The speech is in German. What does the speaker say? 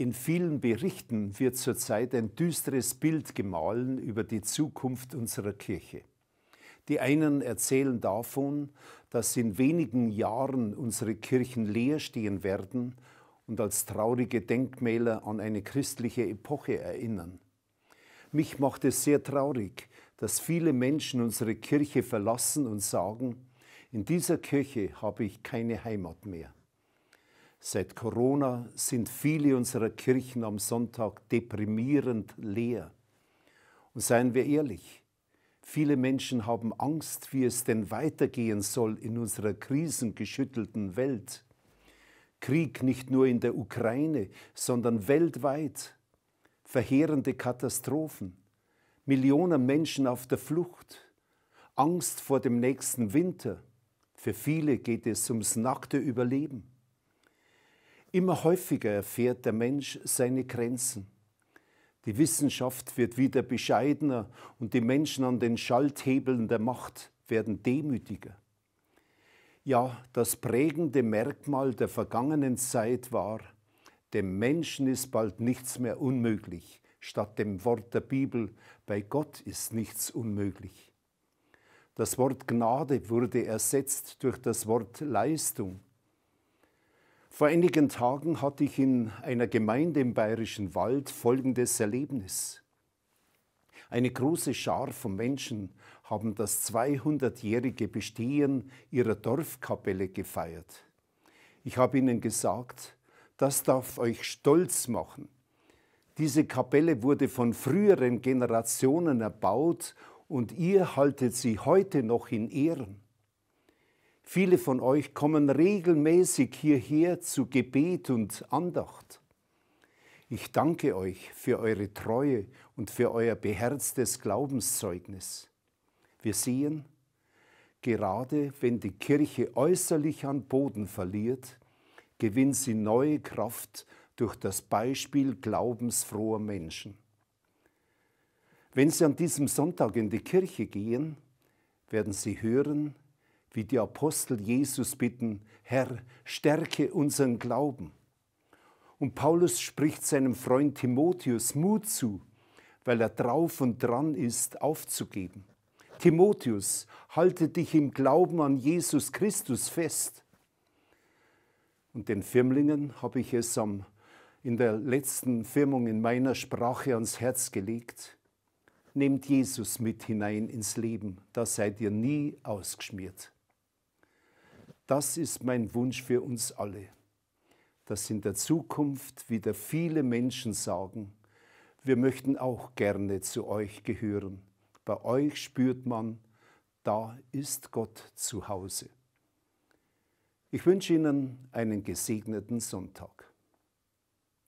In vielen Berichten wird zurzeit ein düsteres Bild gemahlen über die Zukunft unserer Kirche. Die einen erzählen davon, dass in wenigen Jahren unsere Kirchen leer stehen werden und als traurige Denkmäler an eine christliche Epoche erinnern. Mich macht es sehr traurig, dass viele Menschen unsere Kirche verlassen und sagen, in dieser Kirche habe ich keine Heimat mehr. Seit Corona sind viele unserer Kirchen am Sonntag deprimierend leer. Und seien wir ehrlich, viele Menschen haben Angst, wie es denn weitergehen soll in unserer krisengeschüttelten Welt. Krieg nicht nur in der Ukraine, sondern weltweit. Verheerende Katastrophen. Millionen Menschen auf der Flucht. Angst vor dem nächsten Winter. Für viele geht es ums nackte Überleben. Immer häufiger erfährt der Mensch seine Grenzen. Die Wissenschaft wird wieder bescheidener und die Menschen an den Schalthebeln der Macht werden demütiger. Ja, das prägende Merkmal der vergangenen Zeit war, dem Menschen ist bald nichts mehr unmöglich, statt dem Wort der Bibel, bei Gott ist nichts unmöglich. Das Wort Gnade wurde ersetzt durch das Wort Leistung. Vor einigen Tagen hatte ich in einer Gemeinde im bayerischen Wald folgendes Erlebnis. Eine große Schar von Menschen haben das 200-jährige Bestehen ihrer Dorfkapelle gefeiert. Ich habe ihnen gesagt, das darf euch stolz machen. Diese Kapelle wurde von früheren Generationen erbaut und ihr haltet sie heute noch in Ehren. Viele von euch kommen regelmäßig hierher zu Gebet und Andacht. Ich danke euch für eure Treue und für euer beherztes Glaubenszeugnis. Wir sehen, gerade wenn die Kirche äußerlich an Boden verliert, gewinnt sie neue Kraft durch das Beispiel glaubensfroher Menschen. Wenn Sie an diesem Sonntag in die Kirche gehen, werden Sie hören, wie die Apostel Jesus bitten, Herr, stärke unseren Glauben. Und Paulus spricht seinem Freund Timotheus Mut zu, weil er drauf und dran ist, aufzugeben. Timotheus, halte dich im Glauben an Jesus Christus fest. Und den Firmlingen habe ich es am, in der letzten Firmung in meiner Sprache ans Herz gelegt. Nehmt Jesus mit hinein ins Leben, da seid ihr nie ausgeschmiert. Das ist mein Wunsch für uns alle, dass in der Zukunft wieder viele Menschen sagen, wir möchten auch gerne zu euch gehören. Bei euch spürt man, da ist Gott zu Hause. Ich wünsche Ihnen einen gesegneten Sonntag.